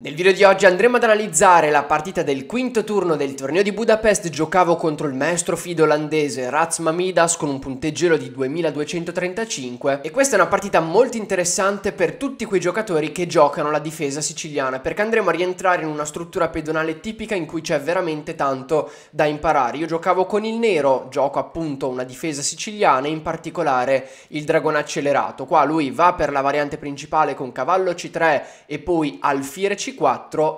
Nel video di oggi andremo ad analizzare la partita del quinto turno del torneo di Budapest giocavo contro il maestro fido olandese Raz Mamidas con un punteggio di 2235 e questa è una partita molto interessante per tutti quei giocatori che giocano la difesa siciliana perché andremo a rientrare in una struttura pedonale tipica in cui c'è veramente tanto da imparare. Io giocavo con il nero, gioco appunto una difesa siciliana e in particolare il dragone accelerato. Qua lui va per la variante principale con cavallo C3 e poi alfiere C3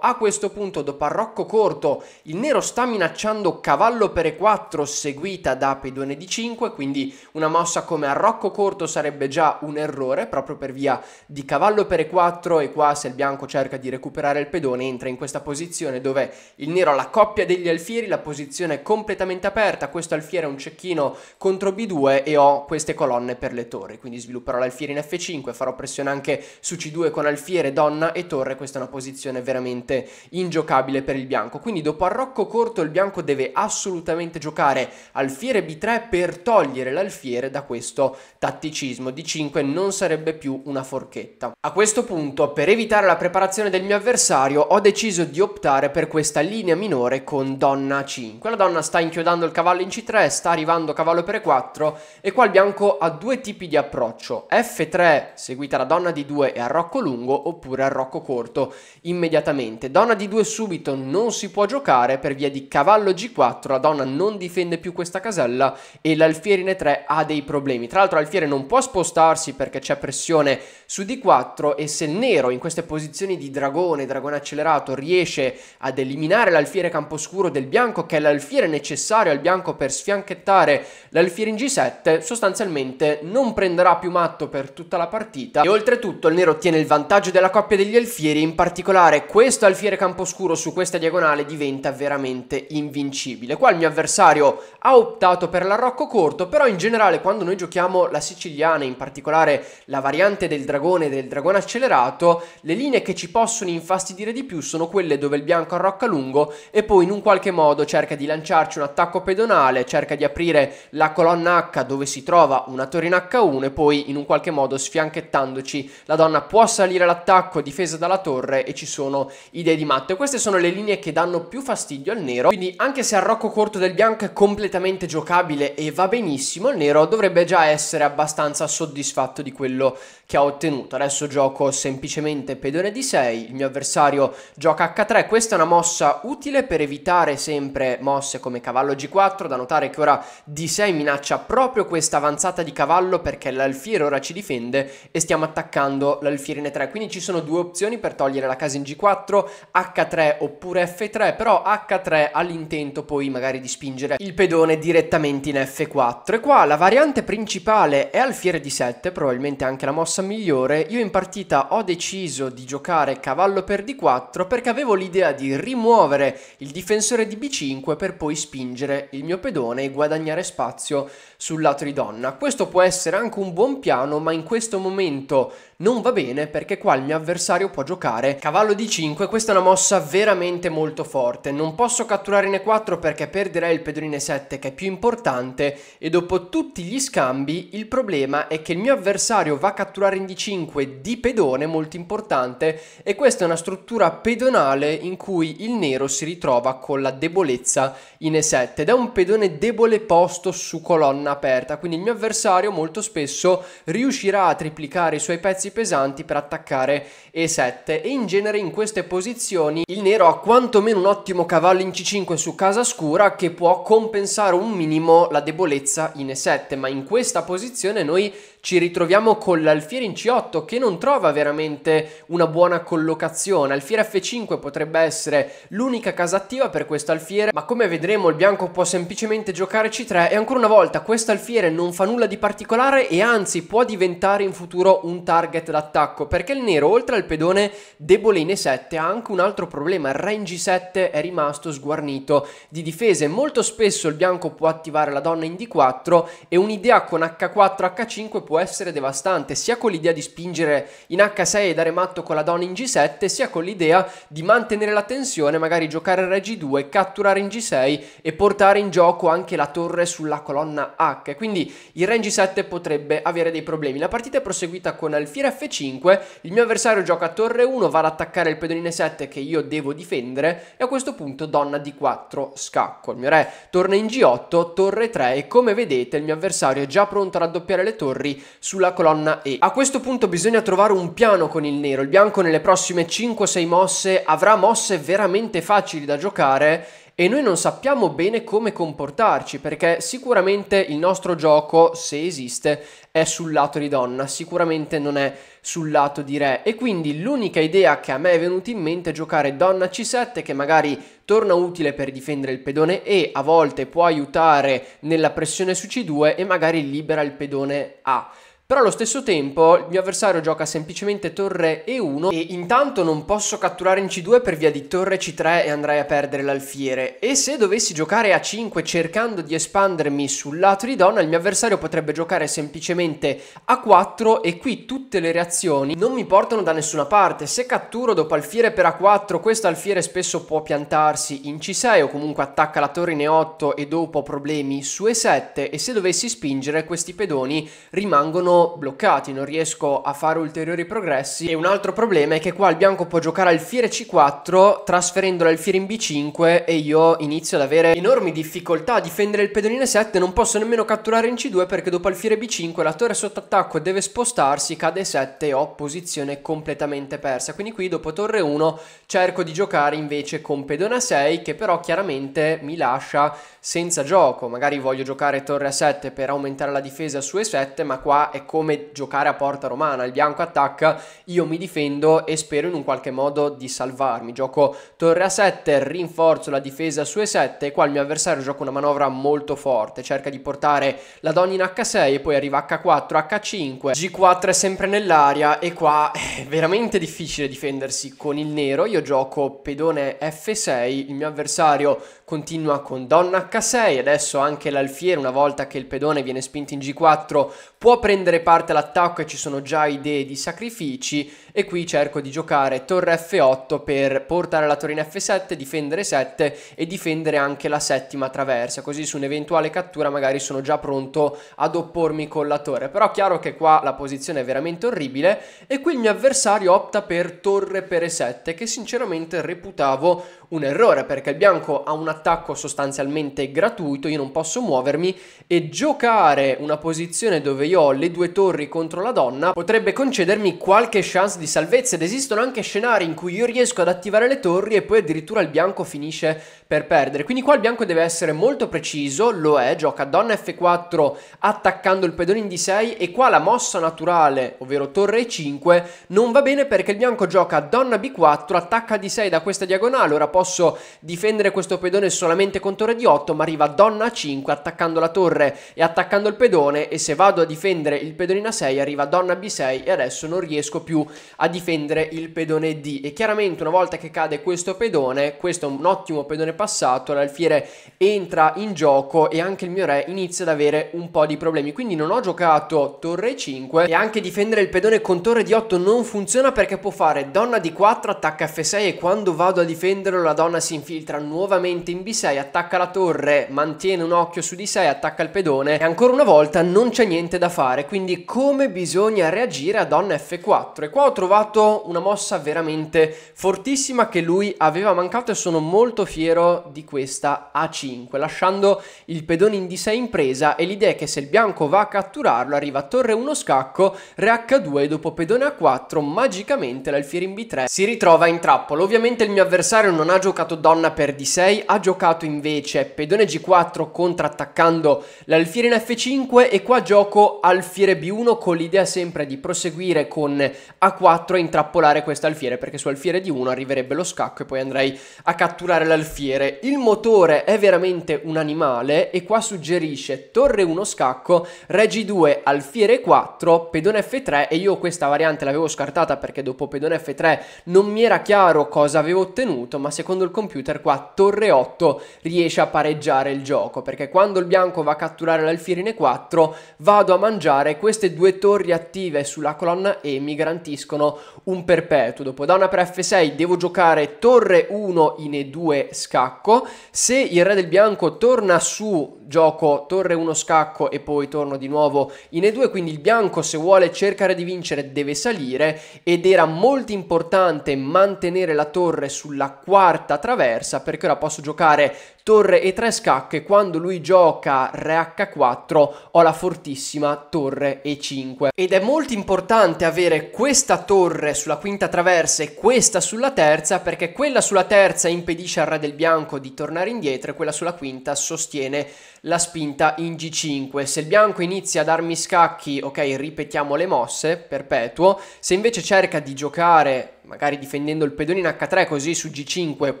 a questo punto dopo arrocco corto il nero sta minacciando cavallo per e4 seguita da pedone di 5, quindi una mossa come arrocco corto sarebbe già un errore proprio per via di cavallo per e4 e qua se il bianco cerca di recuperare il pedone entra in questa posizione dove il nero ha la coppia degli alfieri, la posizione è completamente aperta, questo alfiere è un cecchino contro b2 e ho queste colonne per le torri, quindi svilupperò l'alfiere in f5, farò pressione anche su c2 con alfiere, donna e torre, questa è una posizione posizione veramente ingiocabile per il bianco. Quindi dopo arrocco corto il bianco deve assolutamente giocare alfiere b3 per togliere l'alfiere da questo tatticismo. d5 non sarebbe più una forchetta. A questo punto, per evitare la preparazione del mio avversario, ho deciso di optare per questa linea minore con donna 5 La donna sta inchiodando il cavallo in c3, sta arrivando cavallo per e4 e qua il bianco ha due tipi di approccio. f3 seguita la donna d2 e arrocco lungo oppure arrocco corto immediatamente. Donna D2 subito non si può giocare per via di cavallo G4, la donna non difende più questa casella e l'alfiere in E3 ha dei problemi. Tra l'altro l'alfiere non può spostarsi perché c'è pressione su D4 e se il nero in queste posizioni di dragone, dragone accelerato, riesce ad eliminare l'alfiere camposcuro del bianco, che è l'alfiere necessario al bianco per sfianchettare l'alfiere in G7, sostanzialmente non prenderà più matto per tutta la partita e oltretutto il nero ottiene il vantaggio della coppia degli alfieri, in particolare diagonare questo alfiere camposcuro su questa diagonale diventa veramente invincibile. Qua il mio avversario ha optato per l'arrocco corto, però in generale quando noi giochiamo la siciliana, in particolare la variante del dragone e del dragone accelerato, le linee che ci possono infastidire di più sono quelle dove il bianco arrocca lungo e poi in un qualche modo cerca di lanciarci un attacco pedonale, cerca di aprire la colonna H dove si trova una torre in H1 e poi in un qualche modo sfianchettandoci la donna può salire all'attacco difesa dalla torre e ci sono idee di matto. E queste sono le linee che danno più fastidio al nero, quindi anche se al rocco corto del bianco è completamente giocabile e va benissimo, il nero dovrebbe già essere abbastanza soddisfatto di quello che ha ottenuto. Adesso gioco semplicemente pedone di 6, il mio avversario gioca H3, questa è una mossa utile per evitare sempre mosse come cavallo G4, da notare che ora D6 minaccia proprio questa avanzata di cavallo perché l'alfiere ora ci difende e stiamo attaccando l'alfiere in 3 quindi ci sono due opzioni per togliere la casella in G4, H3 oppure F3, però H3 ha l'intento poi magari di spingere il pedone direttamente in F4. E qua la variante principale è alfiere D7, probabilmente anche la mossa migliore. Io in partita ho deciso di giocare cavallo per D4 perché avevo l'idea di rimuovere il difensore di B5 per poi spingere il mio pedone e guadagnare spazio sul lato di donna. Questo può essere anche un buon piano, ma in questo momento non va bene perché qua il mio avversario può giocare cavallo d 5, questa è una mossa veramente molto forte, non posso catturare ne 4 perché perderei il pedone 7 che è più importante e dopo tutti gli scambi il problema è che il mio avversario va a catturare in d5 di pedone molto importante e questa è una struttura pedonale in cui il nero si ritrova con la debolezza in e7 ed è un pedone debole posto su colonna aperta, quindi il mio avversario molto spesso riuscirà a triplicare i suoi pezzi attrezzi pesanti per attaccare E7 e in genere in queste posizioni il nero ha quantomeno un ottimo cavallo in C5 su casa scura che può compensare un minimo la debolezza in E7 ma in questa posizione noi ci ritroviamo con l'Alfiere in C8 che non trova veramente una buona collocazione. Alfiere F5 potrebbe essere l'unica casa attiva per questo alfiere, ma come vedremo il bianco può semplicemente giocare C3 e ancora una volta questo alfiere non fa nulla di particolare e anzi può diventare in futuro un target d'attacco perché il nero oltre al pedone debole in E7 ha anche un altro problema, il re in G7 è rimasto sguarnito di difese, molto spesso il bianco può attivare la donna in D4 e un'idea con H4-H5 può essere devastante, sia con l'idea di spingere in H6 e dare matto con la donna in G7, sia con l'idea di mantenere la tensione, magari giocare re G2, catturare in G6 e portare in gioco anche la torre sulla colonna H. Quindi il re in G7 potrebbe avere dei problemi. La partita è proseguita con alfiere F5, il mio avversario gioca a torre 1, va ad attaccare il pedonino 7 che io devo difendere e a questo punto donna D4 scacco. Il mio re torna in G8, torre 3 e come vedete il mio avversario è già pronto a raddoppiare le torri sulla colonna E. A questo punto bisogna trovare un piano con il nero, il bianco nelle prossime 5-6 mosse avrà mosse veramente facili da giocare e noi non sappiamo bene come comportarci perché sicuramente il nostro gioco, se esiste, è sul lato di donna, sicuramente non è sul lato di re e quindi l'unica idea che a me è venuta in mente è giocare donna c7 che magari torna utile per difendere il pedone e a volte può aiutare nella pressione su c2 e magari libera il pedone a. Però allo stesso tempo il mio avversario gioca semplicemente torre E1 e intanto non posso catturare in C2 per via di torre C3 e andrei a perdere l'alfiere. E se dovessi giocare A5 cercando di espandermi sul lato di donna, il mio avversario potrebbe giocare semplicemente A4 e qui tutte le reazioni non mi portano da nessuna parte. Se catturo dopo alfiere per A4, questo alfiere spesso può piantarsi in C6 o comunque attacca la torre in E8 e dopo problemi su E7 e se dovessi spingere questi pedoni rimangono bloccati, non riesco a fare ulteriori progressi. E un altro problema è che qua il bianco può giocare alfiere c4 trasferendolo alfiere in b5 e io inizio ad avere enormi difficoltà a difendere il pedonino 7 non posso nemmeno catturare in c2 perché dopo alfiere b5 la torre sotto attacco deve spostarsi, cade 7 e ho posizione completamente persa. Quindi qui dopo torre 1 cerco di giocare invece con pedona 6 che però chiaramente mi lascia senza gioco. Magari voglio giocare torre a 7 per aumentare la difesa su e7 ma qua è come giocare a porta romana. Il bianco attacca, io mi difendo e spero in un qualche modo di salvarmi. Gioco torre a 7, rinforzo la difesa su E7. e Qua il mio avversario gioca una manovra molto forte. Cerca di portare la donna in H6 e poi arriva H4, H5. G4 è sempre nell'aria e qua è veramente difficile difendersi con il nero. Io gioco pedone F6, il mio avversario continua con donna H6, adesso anche l'alfiere una volta che il pedone viene spinto in G4 può prendere parte all'attacco e ci sono già idee di sacrifici e qui cerco di giocare torre F8 per portare la torre in F7, difendere 7 e difendere anche la settima traversa, così su un'eventuale cattura magari sono già pronto ad oppormi con la torre, però chiaro che qua la posizione è veramente orribile e qui il mio avversario opta per torre per E7 che sinceramente reputavo un errore perché il bianco ha una attacco sostanzialmente gratuito, io non posso muovermi e giocare una posizione dove io ho le due torri contro la donna potrebbe concedermi qualche chance di salvezza ed esistono anche scenari in cui io riesco ad attivare le torri e poi addirittura il bianco finisce per perdere. Quindi qua il bianco deve essere molto preciso, lo è, gioca donna F4 attaccando il pedone in D6 e qua la mossa naturale, ovvero torre E5, non va bene perché il bianco gioca donna B4, attacca D6 da questa diagonale, ora posso difendere questo pedone posizione solamente con torre di 8 ma arriva donna a 5 attaccando la torre e attaccando il pedone e se vado a difendere il pedonino a 6 arriva donna b6 e adesso non riesco più a difendere il pedone d e chiaramente una volta che cade questo pedone questo è un ottimo pedone passato l'alfiere entra in gioco e anche il mio re inizia ad avere un po' di problemi quindi non ho giocato torre 5 e anche difendere il pedone con torre di 8 non funziona perché può fare donna d4 attacca f6 e quando vado a difenderlo la donna si infiltra nuovamente in in B6, attacca la torre, mantiene un occhio su di sé, attacca il pedone e ancora una volta non c'è niente da fare, quindi come bisogna reagire a donna F4? E qua ho trovato una mossa veramente fortissima che lui aveva mancato e sono molto fiero di questa A5, lasciando il pedone in D6 in presa e l'idea è che se il bianco va a catturarlo arriva a torre 1 scacco, re H2 e dopo pedone A4 magicamente l'alfiere in B3 si ritrova in trappola. Ovviamente il mio avversario non ha giocato donna per D6, ha giocato giocato invece pedone G4 contrattaccando l'alfiere in F5 e qua gioco alfiere B1 con l'idea sempre di proseguire con A4 e intrappolare questo alfiere perché su alfiere D1 arriverebbe lo scacco e poi andrei a catturare l'alfiere. Il motore è veramente un animale e qua suggerisce torre 1 scacco, regi 2 alfiere 4, pedone F3 e io questa variante l'avevo scartata perché dopo pedone F3 non mi era chiaro cosa avevo ottenuto ma secondo il computer qua torre 8 8 riesce a pareggiare il gioco, perché quando il bianco va a catturare l'alfiere 4 vado a mangiare queste due torri attive sulla colonna e mi garantiscono un perpetuo. Dopo donna per F6 devo giocare torre 1 in E2 scacco, se il re del bianco torna su gioco torre 1 scacco e poi torno di nuovo in E2, quindi il bianco se vuole cercare di vincere deve salire ed era molto importante mantenere la torre sulla quarta traversa perché ora posso giocare giocare torre e 3 scacche, quando lui gioca re h4 ho la fortissima torre e5. Ed è molto importante avere questa torre sulla quinta traversa e questa sulla terza, perché quella sulla terza impedisce al re del bianco di tornare indietro e quella sulla quinta sostiene la spinta in g5. Se il bianco inizia ad armi scacchi, ok, ripetiamo le mosse, perpetuo. Se invece cerca di giocare magari difendendo il pedone in H3 così su G5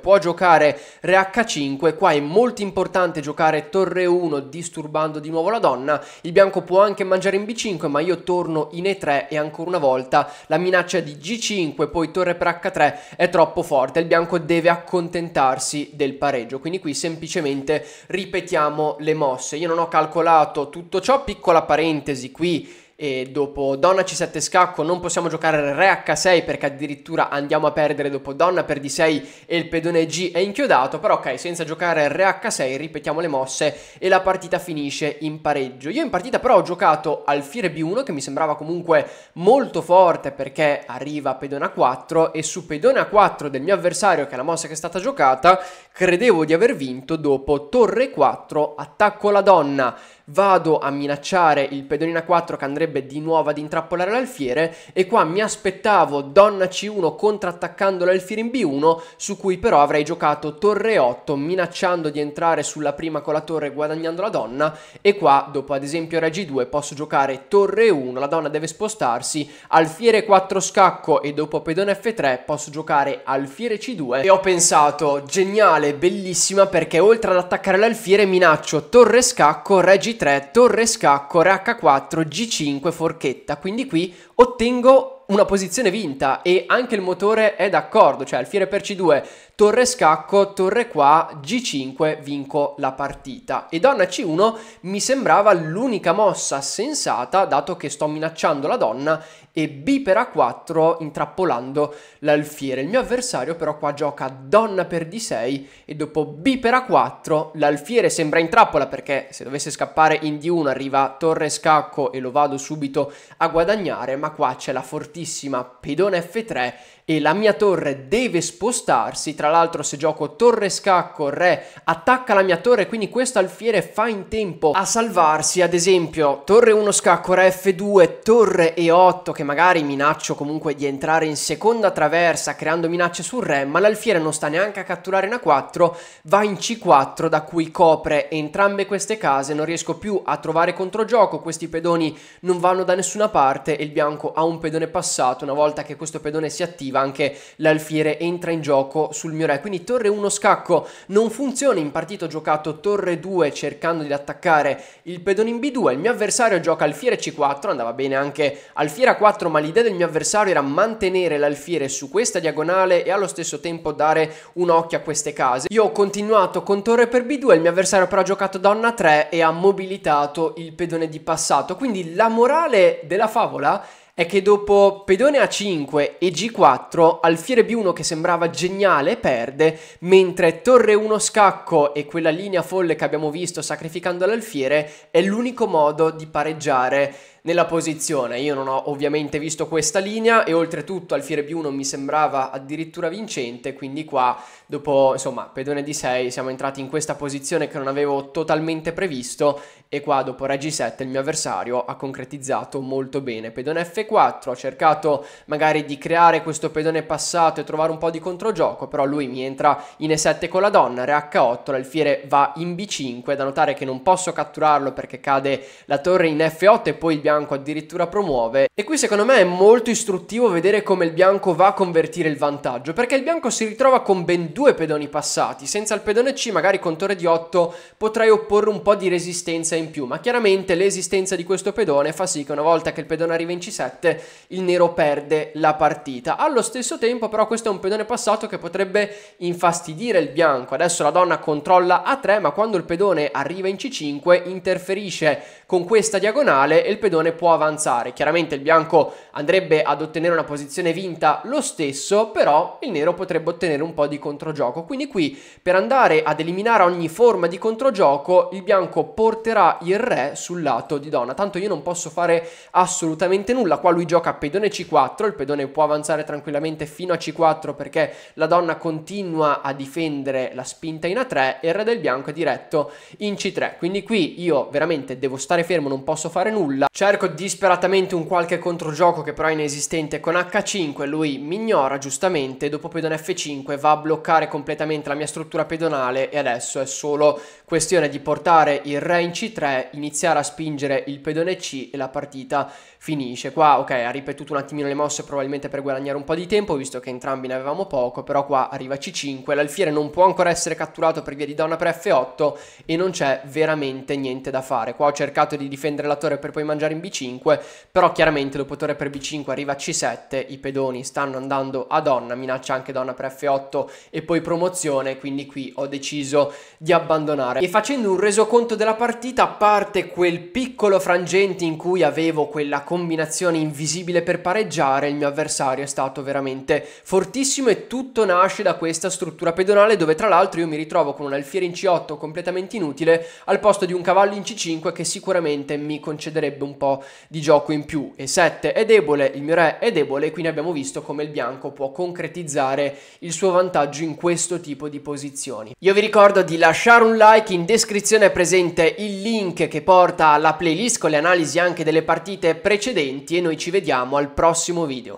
può giocare Re H5, qua è molto importante giocare Torre 1 disturbando di nuovo la donna, il bianco può anche mangiare in B5 ma io torno in E3 e ancora una volta la minaccia di G5 poi Torre per H3 è troppo forte, il bianco deve accontentarsi del pareggio, quindi qui semplicemente ripetiamo le mosse, io non ho calcolato tutto ciò, piccola parentesi qui e dopo donna c7 scacco non possiamo giocare re h6 perché addirittura andiamo a perdere dopo donna per d6 e il pedone g è inchiodato però ok senza giocare re h6 ripetiamo le mosse e la partita finisce in pareggio io in partita però ho giocato alfiere b1 che mi sembrava comunque molto forte perché arriva pedone a4 e su pedone a4 del mio avversario che è la mossa che è stata giocata credevo di aver vinto dopo torre 4 attacco la donna vado a minacciare il pedonina 4 che andrebbe andrebbe di nuovo ad intrappolare l'alfiere e qua mi aspettavo donna C1 contrattaccando l'alfiere in B1 su cui però avrei giocato torre 8 minacciando di entrare sulla prima con la torre guadagnando la donna e qua dopo ad esempio re G2 posso giocare torre 1 la donna deve spostarsi alfiere 4 scacco e dopo pedone F3 posso giocare alfiere C2 e ho pensato geniale bellissima perché oltre ad attaccare l'alfiere minaccio torre scacco re G3 torre scacco re H4 G5 5 forchetta, quindi qui ottengo una posizione vinta e anche il motore è d'accordo, cioè Alfiere per C2 torre scacco, torre qua, g5, vinco la partita. E donna c1 mi sembrava l'unica mossa sensata, dato che sto minacciando la donna, e b per a4 intrappolando l'alfiere. Il mio avversario però qua gioca donna per d6 e dopo b per a4 l'alfiere sembra in trappola perché se dovesse scappare in d1 arriva torre scacco e lo vado subito a guadagnare, ma qua c'è la fortissima pedone f3 e la mia torre deve spostarsi, tra l'altro se gioco torre scacco, re, attacca la mia torre, quindi questo alfiere fa in tempo a salvarsi, ad esempio torre 1 scacco, re f2, torre e8 che magari minaccio comunque di entrare in seconda traversa creando minacce sul re, ma l'alfiere non sta neanche a catturare in a4, va in c4 da cui copre entrambe queste case, non riesco più a trovare controgioco, questi pedoni non vanno da nessuna parte e il bianco ha un pedone passato, una volta che questo pedone si attiva offensiva anche l'alfiere entra in gioco sul mio re. Quindi torre 1 scacco non funziona in partito ho giocato torre 2 cercando di attaccare il pedone in B2, il mio avversario gioca alfiere C4, andava bene anche alfiere A4 ma l'idea del mio avversario era mantenere l'alfiere su questa diagonale e allo stesso tempo dare un occhio a queste case. Io ho continuato con torre per B2, il mio avversario però ha giocato donna 3 e ha mobilitato il pedone di passato, quindi la morale della favola è che dopo pedone A5 e G4, alfiere B1 che sembrava geniale perde, mentre torre 1 scacco e quella linea folle che abbiamo visto sacrificando l'alfiere è l'unico modo di pareggiare nella posizione. Io non ho ovviamente visto questa linea e oltretutto Alfiere B1 mi sembrava addirittura vincente, quindi qua dopo insomma pedone d 6 siamo entrati in questa posizione che non avevo totalmente previsto e qua dopo re G7 il mio avversario ha concretizzato molto bene. Pedone F4, ho cercato magari di creare questo pedone passato e trovare un po' di controgioco, però lui mi entra in E7 con la donna, re H8, l'alfiere va in B5, da notare che non posso catturarlo perché cade la torre in F8 e poi il bianco bianco addirittura promuove. E qui secondo me è molto istruttivo vedere come il bianco va a convertire il vantaggio, perché il bianco si ritrova con ben due pedoni passati, senza il pedone C magari con torre di 8 potrei opporre un po' di resistenza in più, ma chiaramente l'esistenza di questo pedone fa sì che una volta che il pedone arriva in C7 il nero perde la partita. Allo stesso tempo però questo è un pedone passato che potrebbe infastidire il bianco, adesso la donna controlla A3 ma quando il pedone arriva in C5 interferisce con questa diagonale e il pedone pallone può avanzare. Chiaramente il bianco andrebbe ad ottenere una posizione vinta lo stesso, però il nero potrebbe ottenere un po' di controgioco. Quindi qui per andare ad eliminare ogni forma di controgioco, il bianco porterà il re sul lato di donna. Tanto io non posso fare assolutamente nulla. Qua lui gioca pedone C4, il pedone può avanzare tranquillamente fino a C4 perché la donna continua a difendere la spinta in A3 e il re del bianco è diretto in C3. Quindi qui io veramente devo stare fermo, non posso fare nulla. C'è cerco disperatamente un qualche controgioco che però è inesistente con H5, lui mi ignora giustamente, dopo pedone F5 va a bloccare completamente la mia struttura pedonale e adesso è solo questione di portare il re in C3, iniziare a spingere il pedone C e la partita finisce. Qua ok ha ripetuto un attimino le mosse probabilmente per guadagnare un po' di tempo visto che entrambi ne avevamo poco, però qua arriva C5, l'alfiere non può ancora essere catturato per via di donna per F8 e non c'è veramente niente da fare. Qua ho cercato di difendere la torre per poi mangiare in B5, però chiaramente dopo torre per B5 arriva C7, i pedoni stanno andando a donna, minaccia anche donna per F8 e poi promozione, quindi qui ho deciso di abbandonare giocare e facendo un resoconto della partita, a parte quel piccolo frangente in cui avevo quella combinazione invisibile per pareggiare, il mio avversario è stato veramente fortissimo e tutto nasce da questa struttura pedonale dove tra l'altro io mi ritrovo con un alfiere in C8 completamente inutile al posto di un cavallo in C5 che sicuramente mi concederebbe un po' di gioco in più. E7 è debole, il mio re è debole, quindi abbiamo visto come il bianco può concretizzare il suo vantaggio in questo tipo di posizioni. Io vi ricordo di lasciare un like ricordati in descrizione è presente il link che porta alla playlist con le analisi anche delle partite precedenti e noi ci vediamo al prossimo video.